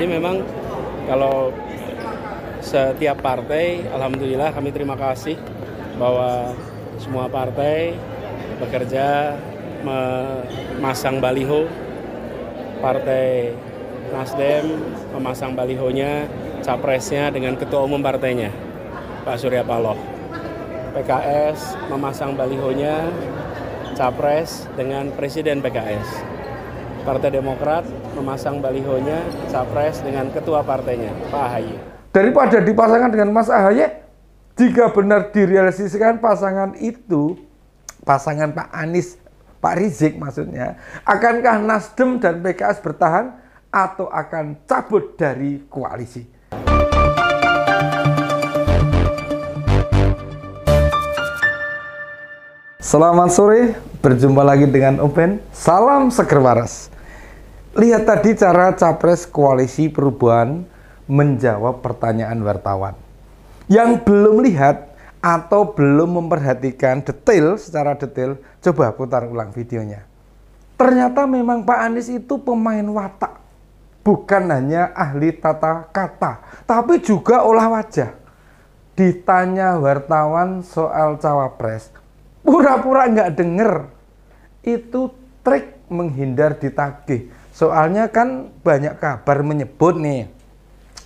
Jadi memang kalau setiap partai, alhamdulillah kami terima kasih bahwa semua partai bekerja memasang baliho. Partai Nasdem memasang balihonya, capresnya dengan ketua umum partainya, Pak Surya Paloh. PKS memasang balihonya, capres dengan presiden PKS. Partai Demokrat memasang balihonya capres dengan ketua partainya, Pak Ahy. Daripada dipasangkan dengan Mas Ahy, jika benar direalisasikan pasangan itu, pasangan Pak Anies, Pak Rizik maksudnya, akankah Nasdem dan PKS bertahan atau akan cabut dari koalisi? Selamat sore, berjumpa lagi dengan Open. Salam seger Lihat tadi cara capres koalisi perubahan menjawab pertanyaan wartawan. Yang belum lihat atau belum memperhatikan detail secara detail, coba putar ulang videonya. Ternyata memang Pak Anies itu pemain watak. Bukan hanya ahli tata kata, tapi juga olah wajah. Ditanya wartawan soal cawapres, pura-pura nggak denger itu trik menghindar ditagih soalnya kan banyak kabar menyebut nih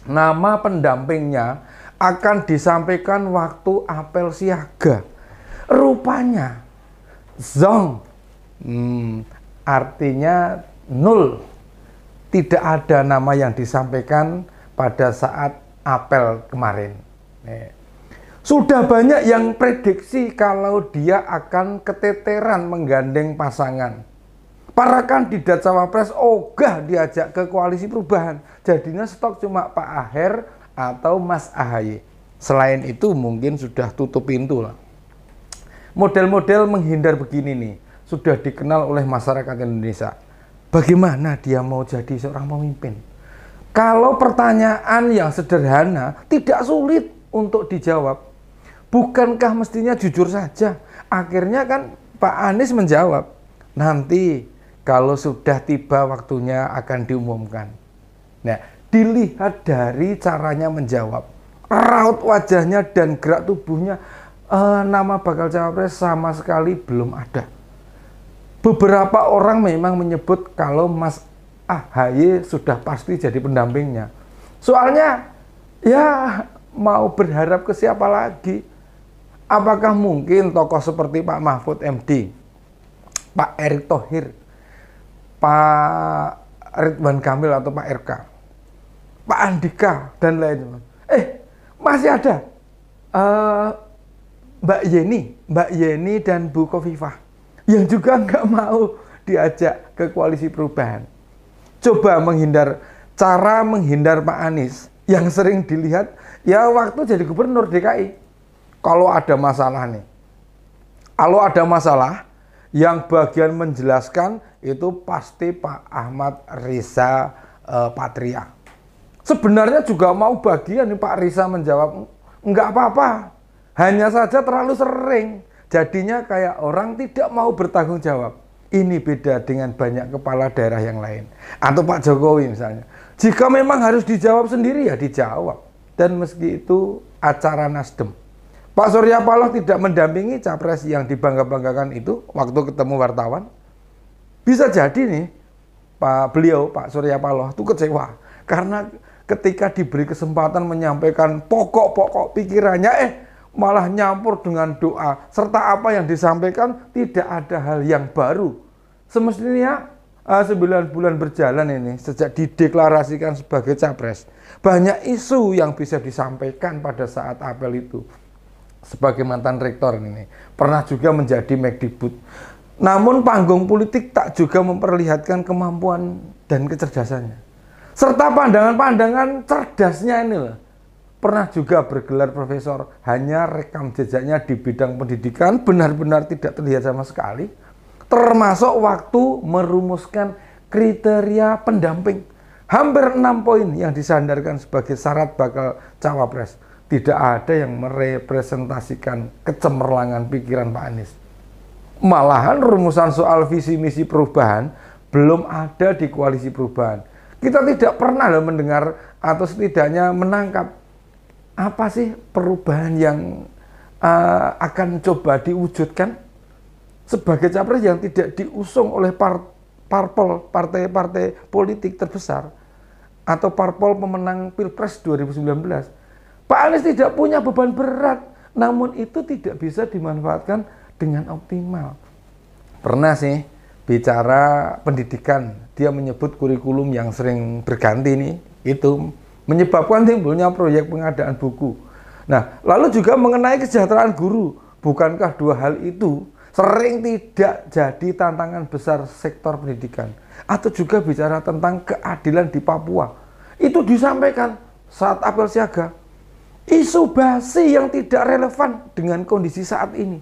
nama pendampingnya akan disampaikan waktu apel siaga rupanya zong hmm, artinya nul tidak ada nama yang disampaikan pada saat apel kemarin nih. Sudah banyak yang prediksi kalau dia akan keteteran menggandeng pasangan. Para kandidat cawapres ogah diajak ke koalisi perubahan. Jadinya stok cuma Pak Aher atau Mas Ahy. Selain itu mungkin sudah tutup pintu lah. Model-model menghindar begini nih sudah dikenal oleh masyarakat Indonesia. Bagaimana dia mau jadi seorang pemimpin? Kalau pertanyaan yang sederhana tidak sulit untuk dijawab, Bukankah mestinya jujur saja? Akhirnya kan Pak Anies menjawab, nanti kalau sudah tiba waktunya akan diumumkan. Nah, dilihat dari caranya menjawab, raut wajahnya dan gerak tubuhnya, eh, nama bakal cawapres sama sekali belum ada. Beberapa orang memang menyebut kalau Mas AHY sudah pasti jadi pendampingnya. Soalnya, ya mau berharap ke siapa lagi? Apakah mungkin tokoh seperti Pak Mahfud MD, Pak Erick Thohir, Pak Ridwan Kamil atau Pak RK, Pak Andika dan lain-lain. Eh, masih ada uh, Mbak Yeni, Mbak Yeni dan Bu Kofifah yang juga nggak mau diajak ke koalisi perubahan. Coba menghindar cara menghindar Pak Anies yang sering dilihat ya waktu jadi gubernur DKI kalau ada masalah nih. Kalau ada masalah, yang bagian menjelaskan itu pasti Pak Ahmad Risa eh, Patria. Sebenarnya juga mau bagian nih Pak Risa menjawab, enggak apa-apa, hanya saja terlalu sering. Jadinya kayak orang tidak mau bertanggung jawab. Ini beda dengan banyak kepala daerah yang lain. Atau Pak Jokowi misalnya. Jika memang harus dijawab sendiri ya dijawab. Dan meski itu acara Nasdem Pak Surya Paloh tidak mendampingi capres yang dibangga-banggakan itu waktu ketemu wartawan. Bisa jadi nih Pak beliau Pak Surya Paloh itu kecewa karena ketika diberi kesempatan menyampaikan pokok-pokok pikirannya eh malah nyampur dengan doa serta apa yang disampaikan tidak ada hal yang baru. Semestinya eh, sembilan bulan berjalan ini sejak dideklarasikan sebagai capres banyak isu yang bisa disampaikan pada saat apel itu sebagai mantan rektor ini pernah juga menjadi Mekdibut. Namun panggung politik tak juga memperlihatkan kemampuan dan kecerdasannya. Serta pandangan-pandangan cerdasnya ini loh. Pernah juga bergelar profesor, hanya rekam jejaknya di bidang pendidikan benar-benar tidak terlihat sama sekali. Termasuk waktu merumuskan kriteria pendamping. Hampir enam poin yang disandarkan sebagai syarat bakal cawapres tidak ada yang merepresentasikan kecemerlangan pikiran Pak Anies. Malahan rumusan soal visi misi perubahan belum ada di koalisi perubahan. Kita tidak pernah loh mendengar atau setidaknya menangkap apa sih perubahan yang uh, akan coba diwujudkan sebagai capres yang tidak diusung oleh par parpol partai-partai politik terbesar atau parpol pemenang pilpres 2019 Pak Anies tidak punya beban berat, namun itu tidak bisa dimanfaatkan dengan optimal. Pernah sih bicara pendidikan, dia menyebut kurikulum yang sering berganti nih, itu menyebabkan timbulnya proyek pengadaan buku. Nah, lalu juga mengenai kesejahteraan guru, bukankah dua hal itu sering tidak jadi tantangan besar sektor pendidikan? Atau juga bicara tentang keadilan di Papua. Itu disampaikan saat apel siaga Isu basi yang tidak relevan dengan kondisi saat ini.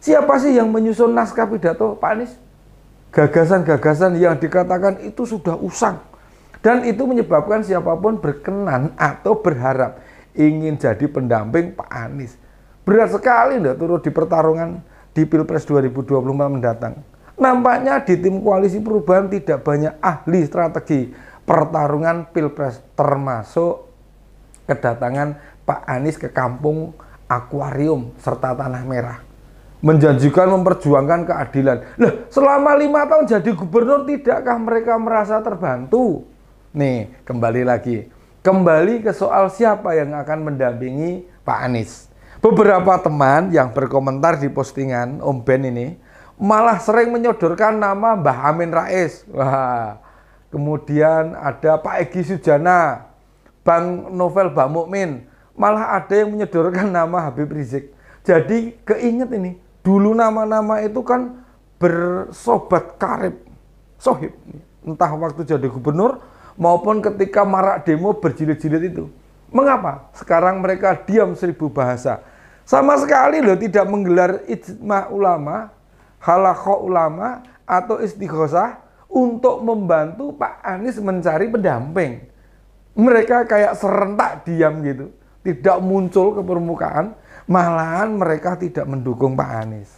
Siapa sih yang menyusun naskah pidato Pak Anies? Gagasan-gagasan yang dikatakan itu sudah usang. Dan itu menyebabkan siapapun berkenan atau berharap ingin jadi pendamping Pak Anies. Berat sekali ndak turut di pertarungan di Pilpres 2024 mendatang. Nampaknya di tim koalisi perubahan tidak banyak ahli strategi pertarungan Pilpres termasuk kedatangan Pak Anies ke kampung akuarium serta tanah merah. Menjanjikan memperjuangkan keadilan. lah selama lima tahun jadi gubernur tidakkah mereka merasa terbantu? Nih, kembali lagi. Kembali ke soal siapa yang akan mendampingi Pak Anies. Beberapa teman yang berkomentar di postingan Om Ben ini malah sering menyodorkan nama Mbah Amin Rais. Wah. Kemudian ada Pak Egi Sujana, Bang Novel Bang Mukmin, malah ada yang menyodorkan nama Habib Rizik. Jadi keinget ini, dulu nama-nama itu kan bersobat karib, sohib. Entah waktu jadi gubernur maupun ketika marak demo berjilid-jilid itu. Mengapa? Sekarang mereka diam seribu bahasa. Sama sekali loh tidak menggelar ijma ulama, halakho ulama, atau istighosah untuk membantu Pak Anies mencari pendamping. Mereka kayak serentak diam gitu tidak muncul ke permukaan, malahan mereka tidak mendukung Pak Anies.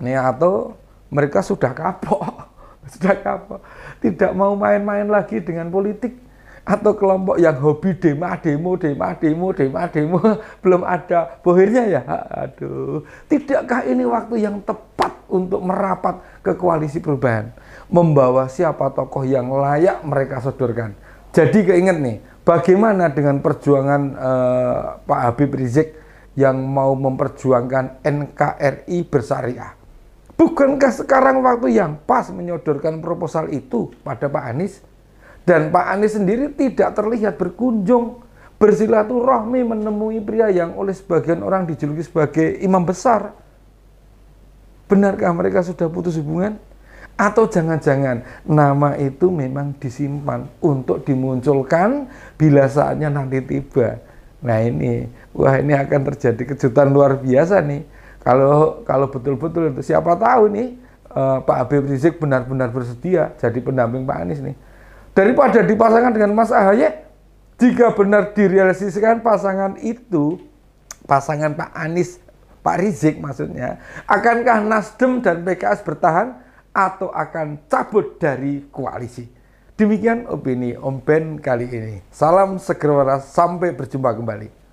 atau mereka sudah kapok, sudah kapok, tidak mau main-main lagi dengan politik atau kelompok yang hobi demo, demo, demo, demo, demo, demo, belum ada bohirnya ya. Aduh, tidakkah ini waktu yang tepat untuk merapat ke koalisi perubahan, membawa siapa tokoh yang layak mereka sodorkan. Jadi keinget nih, Bagaimana dengan perjuangan eh, Pak Habib Rizik yang mau memperjuangkan NKRI bersyariah? Bukankah sekarang waktu yang pas menyodorkan proposal itu pada Pak Anies? Dan Pak Anies sendiri tidak terlihat berkunjung bersilaturahmi menemui pria yang oleh sebagian orang dijuluki sebagai imam besar. Benarkah mereka sudah putus hubungan? Atau jangan-jangan nama itu memang disimpan untuk dimunculkan bila saatnya nanti tiba. Nah ini, wah ini akan terjadi kejutan luar biasa nih. Kalau kalau betul-betul itu siapa tahu nih uh, Pak Habib Rizik benar-benar bersedia jadi pendamping Pak Anies nih. Daripada dipasangkan dengan Mas Ahaye, jika benar direalisasikan pasangan itu, pasangan Pak Anies, Pak Rizik maksudnya, akankah Nasdem dan PKS bertahan? atau akan cabut dari koalisi. Demikian opini Om Ben kali ini. Salam segera sampai berjumpa kembali.